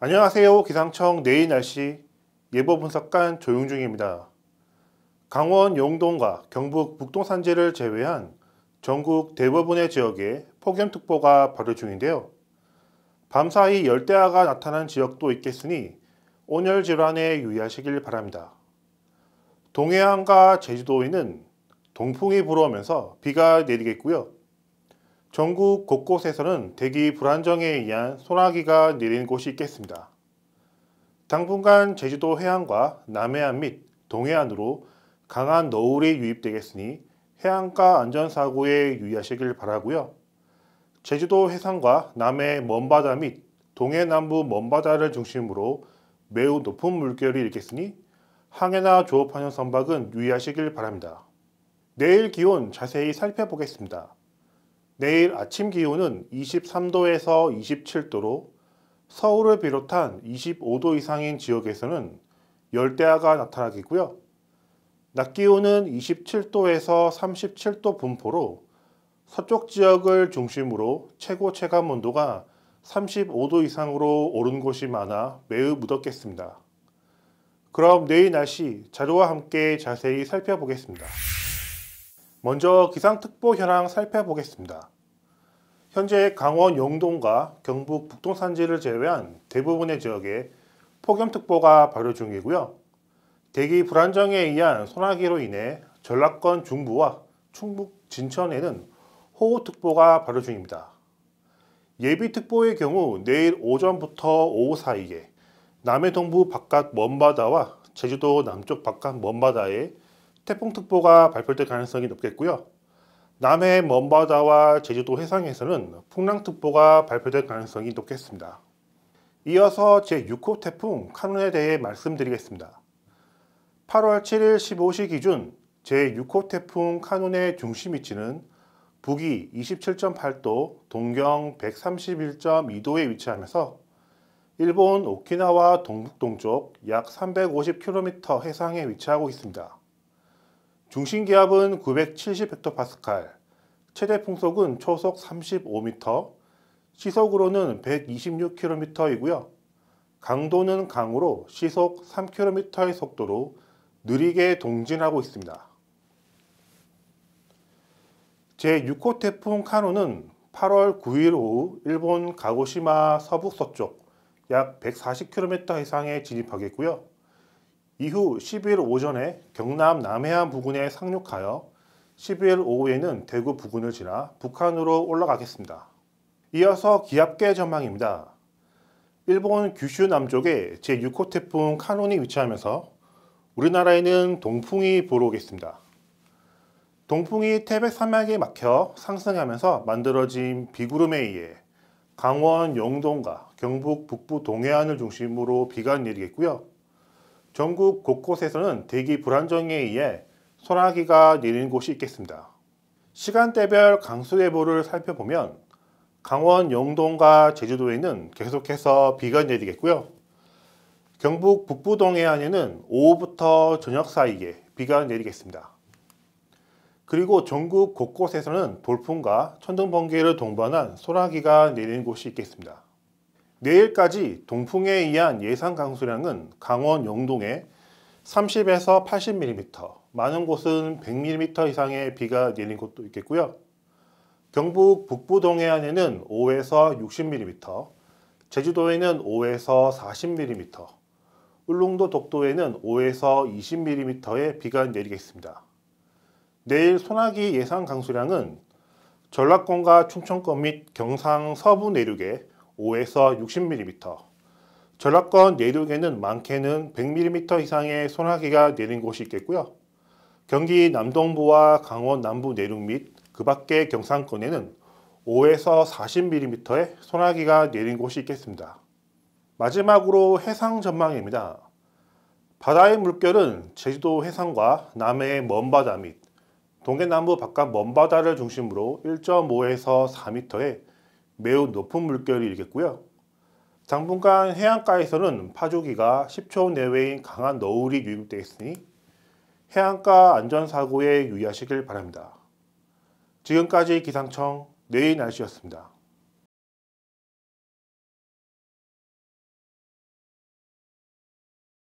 안녕하세요. 기상청 내일 날씨 예보 분석관 조용중입니다. 강원 용동과 경북 북동 산지를 제외한 전국 대부분의 지역에 폭염특보가 발효 중인데요. 밤사이 열대야가 나타난 지역도 있겠으니 온열 질환에 유의하시길 바랍니다. 동해안과 제주도에는 동풍이 불어오면서 비가 내리겠고요. 전국 곳곳에서는 대기 불안정에 의한 소나기가 내린 곳이 있겠습니다. 당분간 제주도 해안과 남해안 및 동해안으로 강한 너울이 유입되겠으니 해안가 안전사고에 유의하시길 바라고요. 제주도 해상과 남해 먼바다 및 동해 남부 먼바다를 중심으로 매우 높은 물결이 일겠으니 항해나 조업하는 선박은 유의하시길 바랍니다. 내일 기온 자세히 살펴보겠습니다. 내일 아침 기온은 23도에서 27도로 서울을 비롯한 25도 이상인 지역에서는 열대야가 나타나겠고요. 낮 기온은 27도에서 37도 분포로 서쪽 지역을 중심으로 최고 체감 온도가 35도 이상으로 오른 곳이 많아 매우 무덥겠습니다. 그럼 내일 날씨 자료와 함께 자세히 살펴보겠습니다. 먼저 기상특보 현황 살펴보겠습니다. 현재 강원 영동과 경북 북동 산지를 제외한 대부분의 지역에 폭염특보가 발효 중이고요. 대기 불안정에 의한 소나기로 인해 전라권 중부와 충북 진천에는 호우특보가 발효 중입니다. 예비특보의 경우 내일 오전부터 오후 사이에 남해 동부 바깥 먼바다와 제주도 남쪽 바깥 먼바다에 태풍특보가 발표될 가능성이 높겠고요. 남해 먼바다와 제주도 해상에서는 풍랑특보가 발표될 가능성이 높겠습니다. 이어서 제6호 태풍 카눈에 대해 말씀드리겠습니다. 8월 7일 15시 기준 제6호 태풍 카눈의 중심 위치는 북위 27.8도, 동경 131.2도에 위치하면서 일본 오키나와 동북동쪽 약 350km 해상에 위치하고 있습니다. 중심 기압은 970헥토파스칼, 최대 풍속은 초속 35m, 시속으로는 126km이고요. 강도는 강으로 시속 3km의 속도로 느리게 동진하고 있습니다. 제6호 태풍 카노는 8월 9일 오후 일본 가고시마 서북서쪽 약 140km 이상에 진입하겠고요. 이후 12일 오전에 경남 남해안 부근에 상륙하여 12일 오후에는 대구 부근을 지나 북한으로 올라가겠습니다. 이어서 기압계 전망입니다. 일본 규슈 남쪽에 제6호 태풍 카논이 위치하면서 우리나라에는 동풍이 불어오겠습니다. 동풍이 태백 산맥에 막혀 상승하면서 만들어진 비구름에 의해 강원 영동과 경북 북부 동해안을 중심으로 비가 내리겠고요. 전국 곳곳에서는 대기 불안정에 의해 소나기가 내리는 곳이 있겠습니다. 시간대별 강수 예보를 살펴보면 강원 영동과 제주도에는 계속해서 비가 내리겠고요. 경북 북부 동해안에는 오후부터 저녁 사이에 비가 내리겠습니다. 그리고 전국 곳곳에서는 돌풍과 천둥 번개를 동반한 소나기가 내리는 곳이 있겠습니다. 내일까지 동풍에 의한 예상 강수량은 강원 영동에 30에서 80mm, 많은 곳은 100mm 이상의 비가 내린 곳도 있겠고요. 경북 북부 동해안에는 5에서 60mm, 제주도에는 5에서 40mm, 울릉도 독도에는 5에서 20mm의 비가 내리겠습니다. 내일 소나기 예상 강수량은 전라권과 충청권 및 경상 서부 내륙에 5에서 60mm, 전라권 내륙에는 많게는 100mm 이상의 소나기가 내린 곳이 있겠고요. 경기 남동부와 강원 남부 내륙 및 그 밖의 경상권에는 5에서 40mm의 소나기가 내린 곳이 있겠습니다. 마지막으로 해상 전망입니다. 바다의 물결은 제주도 해상과 남해의 먼바다 및 동해남부 바깥 먼바다를 중심으로 1.5에서 4m의 매우 높은 물결이 일겠고요. 당분간 해안가에서는 파조기가 10초 내외인 강한 너울이 유입되어 있으니 해안가 안전사고에 유의하시길 바랍니다. 지금까지 기상청 내일 날씨였습니다.